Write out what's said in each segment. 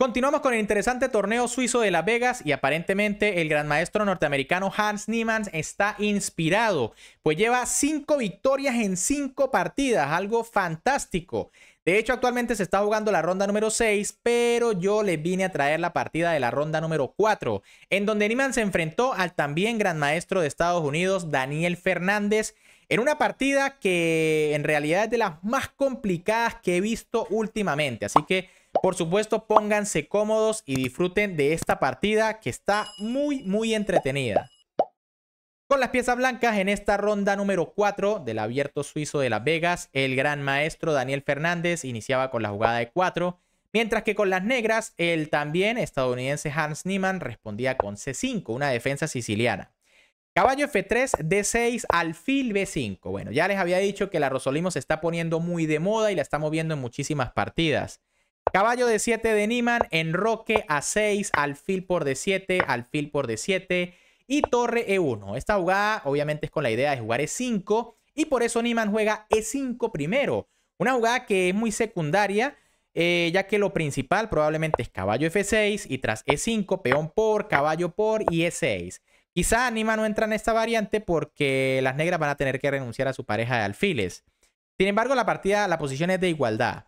Continuamos con el interesante torneo suizo de Las Vegas y aparentemente el gran maestro norteamericano Hans Niemann está inspirado, pues lleva cinco victorias en cinco partidas, algo fantástico. De hecho, actualmente se está jugando la ronda número 6, pero yo le vine a traer la partida de la ronda número 4, en donde Niemann se enfrentó al también gran maestro de Estados Unidos, Daniel Fernández, en una partida que en realidad es de las más complicadas que he visto últimamente. Así que por supuesto, pónganse cómodos y disfruten de esta partida que está muy, muy entretenida. Con las piezas blancas en esta ronda número 4 del abierto suizo de Las Vegas, el gran maestro Daniel Fernández iniciaba con la jugada de 4, mientras que con las negras el también estadounidense Hans Niemann respondía con C5, una defensa siciliana. Caballo F3, D6, alfil B5. Bueno, ya les había dicho que la Rosolimo se está poniendo muy de moda y la estamos viendo en muchísimas partidas. Caballo de 7 de Niman, enroque a 6, alfil por D7, alfil por D7 y torre E1. Esta jugada obviamente es con la idea de jugar E5 y por eso Niman juega E5 primero. Una jugada que es muy secundaria, eh, ya que lo principal probablemente es caballo F6 y tras E5, peón por, caballo por y E6. Quizá Niman no entra en esta variante porque las negras van a tener que renunciar a su pareja de alfiles. Sin embargo, la partida, la posición es de igualdad.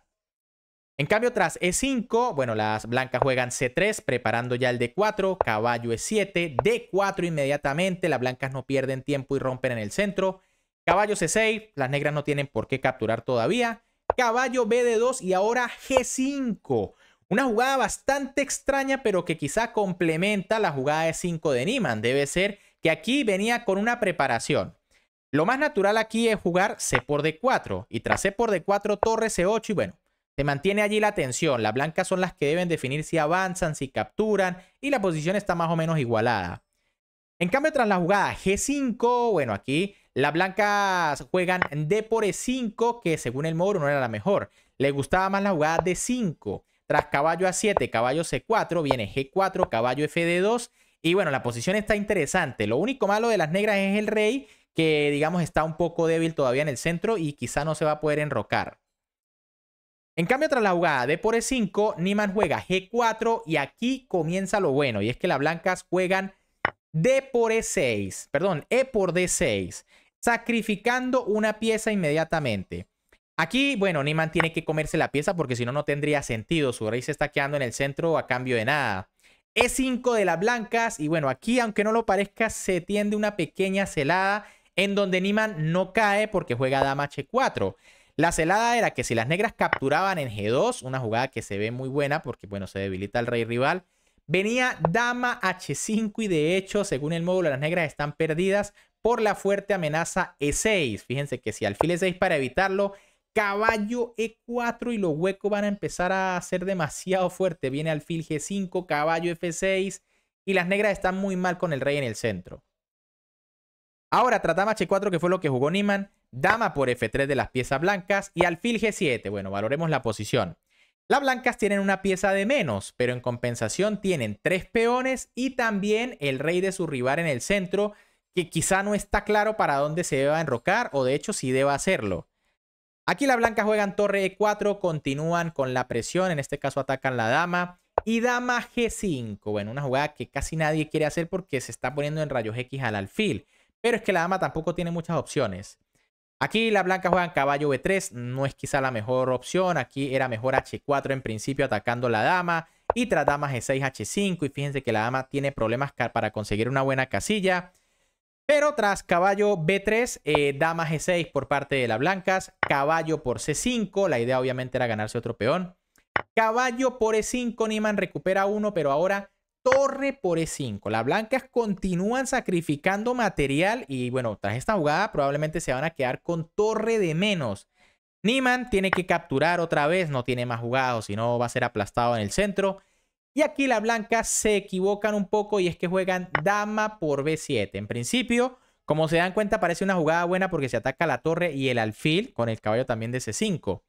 En cambio, tras E5, bueno, las blancas juegan C3, preparando ya el D4, caballo E7, D4 inmediatamente, las blancas no pierden tiempo y rompen en el centro. Caballo C6, las negras no tienen por qué capturar todavía. Caballo BD2 y ahora G5. Una jugada bastante extraña, pero que quizá complementa la jugada e 5 de Niman. Debe ser que aquí venía con una preparación. Lo más natural aquí es jugar C por D4 y tras C por D4 torre C8 y bueno, se mantiene allí la tensión. Las blancas son las que deben definir si avanzan, si capturan y la posición está más o menos igualada. En cambio, tras la jugada G5, bueno, aquí las blancas juegan D por E5, que según el Moro no era la mejor. Le gustaba más la jugada d 5. Tras caballo A7, caballo C4, viene G4, caballo FD2. Y bueno, la posición está interesante. Lo único malo de las negras es el rey, que digamos está un poco débil todavía en el centro y quizá no se va a poder enrocar. En cambio, tras la jugada de por E5, Niman juega G4 y aquí comienza lo bueno. Y es que las blancas juegan D por E6, perdón, E por D6, sacrificando una pieza inmediatamente. Aquí, bueno, Niman tiene que comerse la pieza porque si no, no tendría sentido. Su rey se está quedando en el centro a cambio de nada. E5 de las blancas y bueno, aquí, aunque no lo parezca, se tiende una pequeña celada en donde Niman no cae porque juega dama H4. La celada era que si las negras capturaban en G2, una jugada que se ve muy buena porque, bueno, se debilita el rey rival, venía dama H5 y de hecho, según el módulo, las negras están perdidas por la fuerte amenaza E6. Fíjense que si alfil E6 para evitarlo, caballo E4 y los huecos van a empezar a ser demasiado fuerte. Viene alfil G5, caballo F6 y las negras están muy mal con el rey en el centro. Ahora, tratamos H4, que fue lo que jugó Niman, dama por F3 de las piezas blancas y alfil G7. Bueno, valoremos la posición. Las blancas tienen una pieza de menos, pero en compensación tienen tres peones y también el rey de su rival en el centro, que quizá no está claro para dónde se deba enrocar o de hecho si deba hacerlo. Aquí las blancas juegan torre E4, continúan con la presión, en este caso atacan la dama y dama G5. Bueno, una jugada que casi nadie quiere hacer porque se está poniendo en rayos X al alfil. Pero es que la dama tampoco tiene muchas opciones. Aquí la blanca juega en caballo B3, no es quizá la mejor opción. Aquí era mejor H4 en principio atacando la dama. Y tras dama G6, H5. Y fíjense que la dama tiene problemas para conseguir una buena casilla. Pero tras caballo B3, eh, dama G6 por parte de las blancas. Caballo por C5. La idea obviamente era ganarse otro peón. Caballo por E5, Niman recupera uno, pero ahora torre por E5. Las blancas continúan sacrificando material y bueno, tras esta jugada probablemente se van a quedar con torre de menos. Niman tiene que capturar otra vez, no tiene más jugados, si no va a ser aplastado en el centro. Y aquí las blancas se equivocan un poco y es que juegan dama por B7. En principio, como se dan cuenta, parece una jugada buena porque se ataca la torre y el alfil con el caballo también de C5.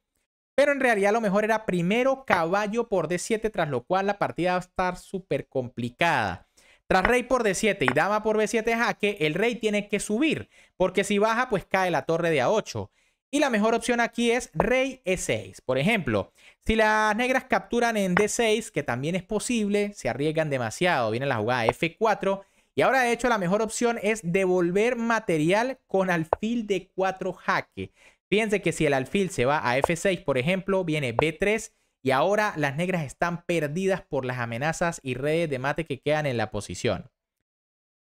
Pero en realidad lo mejor era primero caballo por d7, tras lo cual la partida va a estar súper complicada. Tras rey por d7 y dama por b7 jaque, el rey tiene que subir, porque si baja pues cae la torre de a8. Y la mejor opción aquí es rey e6. Por ejemplo, si las negras capturan en d6, que también es posible, se arriesgan demasiado, viene la jugada f4. Y ahora de hecho la mejor opción es devolver material con alfil de 4 jaque. Fíjense que si el alfil se va a F6, por ejemplo, viene B3 y ahora las negras están perdidas por las amenazas y redes de mate que quedan en la posición.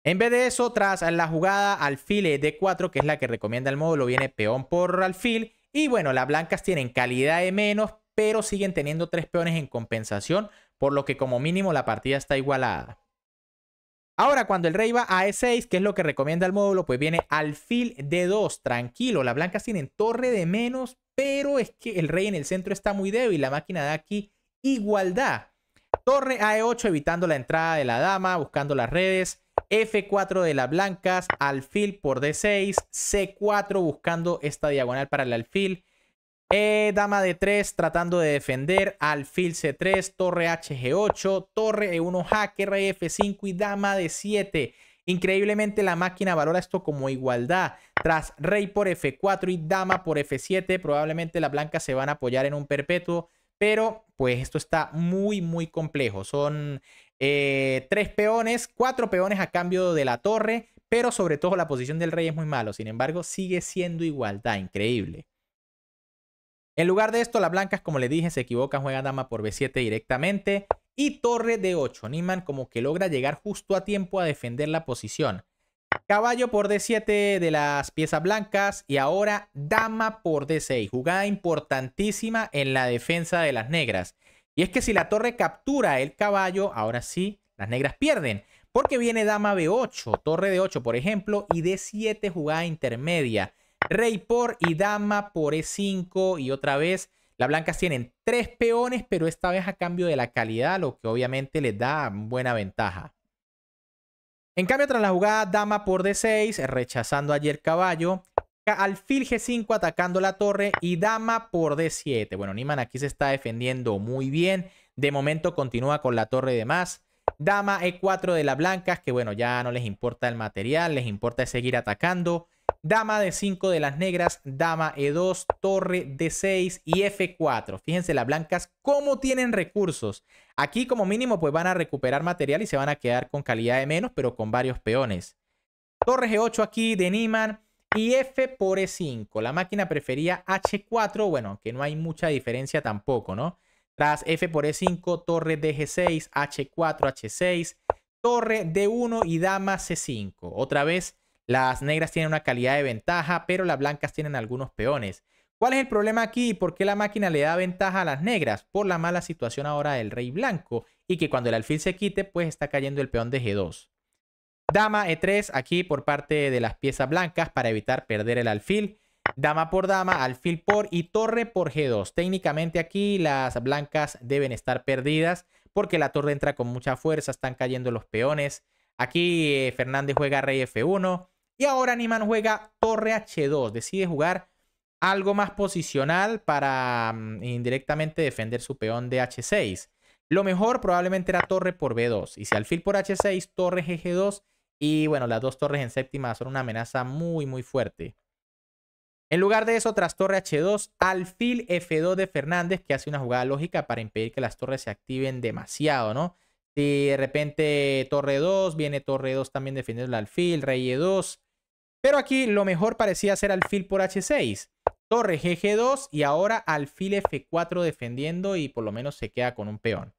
En vez de eso, tras la jugada alfil D4, que es la que recomienda el módulo, viene peón por alfil. Y bueno, las blancas tienen calidad de menos, pero siguen teniendo tres peones en compensación, por lo que como mínimo la partida está igualada. Ahora, cuando el rey va a E6, que es lo que recomienda el módulo, pues viene alfil D2. Tranquilo, las blancas tienen torre de menos, pero es que el rey en el centro está muy débil. La máquina da aquí igualdad. Torre a 8 e evitando la entrada de la dama, buscando las redes. F4 de las blancas, alfil por D6, C4 buscando esta diagonal para el alfil. E, dama de 3 tratando de defender, alfil C3, torre HG8, torre E1 hacker rey F5 y dama de 7. Increíblemente la máquina valora esto como igualdad. Tras rey por F4 y dama por F7, probablemente las blancas se van a apoyar en un perpetuo, pero pues esto está muy muy complejo. Son eh, tres peones, cuatro peones a cambio de la torre, pero sobre todo la posición del rey es muy malo. Sin embargo, sigue siendo igualdad, increíble. En lugar de esto, las blancas, como le dije, se equivocan, juega dama por b7 directamente. Y torre de 8. Niman como que logra llegar justo a tiempo a defender la posición. Caballo por D7 de las piezas blancas y ahora dama por D6. Jugada importantísima en la defensa de las negras. Y es que si la torre captura el caballo, ahora sí, las negras pierden. Porque viene dama B8, torre de 8 por ejemplo, y D7 jugada intermedia. Rey por y dama por E5 y otra vez. Las blancas tienen tres peones, pero esta vez a cambio de la calidad, lo que obviamente les da buena ventaja. En cambio, tras la jugada dama por D6, rechazando ayer caballo, alfil G5 atacando la torre y dama por D7. Bueno, Niman aquí se está defendiendo muy bien. De momento continúa con la torre de más. Dama E4 de las blancas, que bueno, ya no les importa el material, les importa seguir atacando. Dama de 5 de las negras, dama E2, torre D6 y F4. Fíjense las blancas cómo tienen recursos. Aquí como mínimo pues van a recuperar material y se van a quedar con calidad de menos, pero con varios peones. Torre G8 aquí de Niman y F por E5. La máquina prefería H4, bueno, que no hay mucha diferencia tampoco, ¿no? Tras F por E5, torre DG6, H4, H6, torre D1 y dama C5. Otra vez las negras tienen una calidad de ventaja, pero las blancas tienen algunos peones. ¿Cuál es el problema aquí y por qué la máquina le da ventaja a las negras? Por la mala situación ahora del rey blanco y que cuando el alfil se quite, pues está cayendo el peón de G2. Dama E3 aquí por parte de las piezas blancas para evitar perder el alfil. Dama por dama, alfil por y torre por G2. Técnicamente aquí las blancas deben estar perdidas porque la torre entra con mucha fuerza, están cayendo los peones. Aquí eh, Fernández juega rey F1. Y ahora Niman juega torre H2, decide jugar algo más posicional para mm, indirectamente defender su peón de H6. Lo mejor probablemente era torre por B2. Y si alfil por H6, torre GG2. Y bueno, las dos torres en séptima son una amenaza muy, muy fuerte. En lugar de eso, tras torre H2, alfil F2 de Fernández, que hace una jugada lógica para impedir que las torres se activen demasiado, ¿no? Si de repente torre 2, viene torre 2 también defendiendo el alfil, rey E2. Pero aquí lo mejor parecía ser alfil por H6. Torre GG2 y ahora alfil F4 defendiendo y por lo menos se queda con un peón.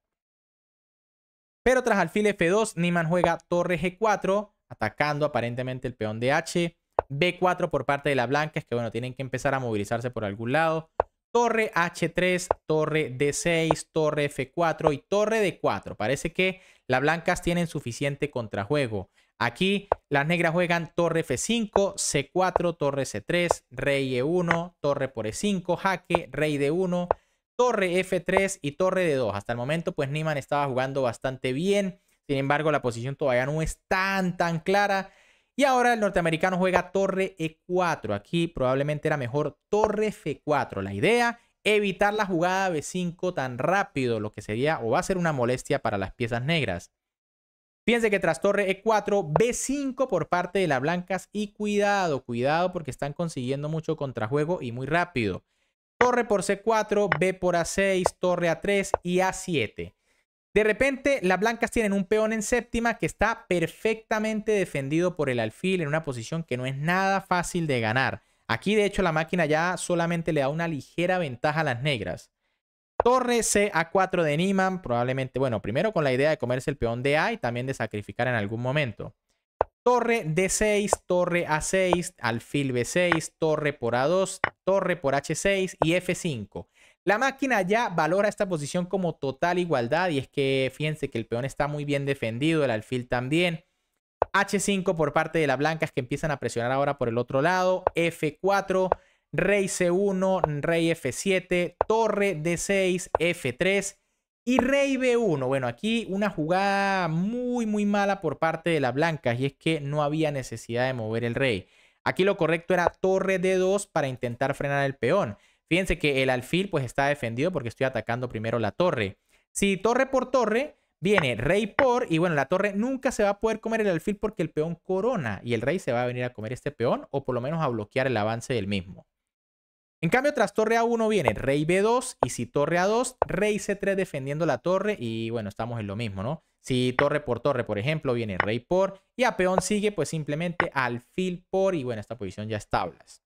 Pero tras alfil F2, Niman juega torre G4, atacando aparentemente el peón de H. B4 por parte de la blanca, es que bueno, tienen que empezar a movilizarse por algún lado. Torre H3, torre D6, torre F4 y torre D4. Parece que las blancas tienen suficiente contrajuego. Aquí las negras juegan torre F5, C4, torre C3, rey E1, torre por E5, jaque, rey D1, torre F3 y torre D2. Hasta el momento pues Niman estaba jugando bastante bien, sin embargo la posición todavía no es tan tan clara. Y ahora el norteamericano juega torre E4, aquí probablemente era mejor torre F4. La idea evitar la jugada B5 tan rápido, lo que sería o va a ser una molestia para las piezas negras. Piense que tras torre E4, B5 por parte de las blancas y cuidado, cuidado porque están consiguiendo mucho contrajuego y muy rápido. Torre por C4, B por A6, torre A3 y A7. De repente, las blancas tienen un peón en séptima que está perfectamente defendido por el alfil en una posición que no es nada fácil de ganar. Aquí, de hecho, la máquina ya solamente le da una ligera ventaja a las negras torre C a 4 de Niman, probablemente, bueno, primero con la idea de comerse el peón de A y también de sacrificar en algún momento. Torre D6, torre A6, alfil B6, torre por A2, torre por H6 y F5. La máquina ya valora esta posición como total igualdad y es que fíjense que el peón está muy bien defendido, el alfil también. H5 por parte de las blancas que empiezan a presionar ahora por el otro lado, F4, rey C1, rey F7, torre D6, F3 y rey B1. Bueno, aquí una jugada muy, muy mala por parte de la blanca y es que no había necesidad de mover el rey. Aquí lo correcto era torre D2 para intentar frenar el peón. Fíjense que el alfil pues está defendido porque estoy atacando primero la torre. Si torre por torre, viene rey por, y bueno, la torre nunca se va a poder comer el alfil porque el peón corona y el rey se va a venir a comer este peón o por lo menos a bloquear el avance del mismo. En cambio, tras torre A1 viene rey B2 y si torre A2, rey C3 defendiendo la torre y bueno, estamos en lo mismo, ¿no? Si torre por torre, por ejemplo, viene rey por y a peón sigue pues simplemente alfil por y bueno, esta posición ya es tablas.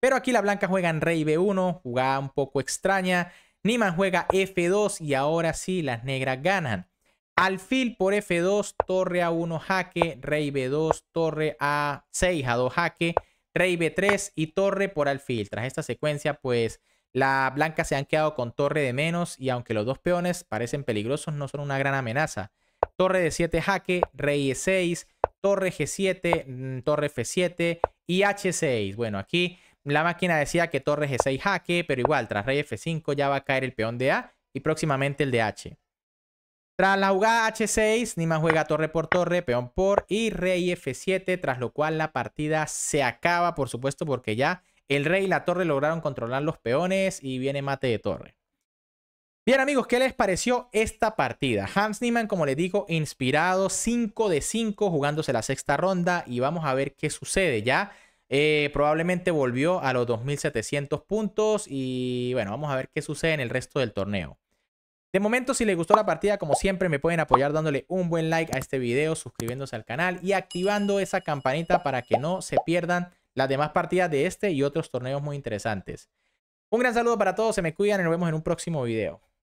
Pero aquí la blanca juega en rey B1, jugada un poco extraña. Niman juega F2 y ahora sí las negras ganan. Alfil por F2, torre A1 jaque, rey B2, torre A6 A2 jaque Rey B3 y torre por alfil. Tras esta secuencia, pues la blanca se han quedado con torre de menos y aunque los dos peones parecen peligrosos, no son una gran amenaza. Torre de 7 jaque, rey E6, torre G7, mm, torre F7 y H6. Bueno, aquí la máquina decía que torre G6 jaque, pero igual tras rey F5 ya va a caer el peón de A y próximamente el de H. Tras la jugada H6, Niman juega torre por torre, peón por y rey F7, tras lo cual la partida se acaba, por supuesto, porque ya el rey y la torre lograron controlar los peones y viene mate de torre. Bien amigos, ¿qué les pareció esta partida? Hans Niemann, como les digo, inspirado 5 de 5 jugándose la sexta ronda y vamos a ver qué sucede ya. Eh, probablemente volvió a los 2.700 puntos y bueno, vamos a ver qué sucede en el resto del torneo. De momento, si les gustó la partida, como siempre, me pueden apoyar dándole un buen like a este video, suscribiéndose al canal y activando esa campanita para que no se pierdan las demás partidas de este y otros torneos muy interesantes. Un gran saludo para todos, se me cuidan y nos vemos en un próximo video.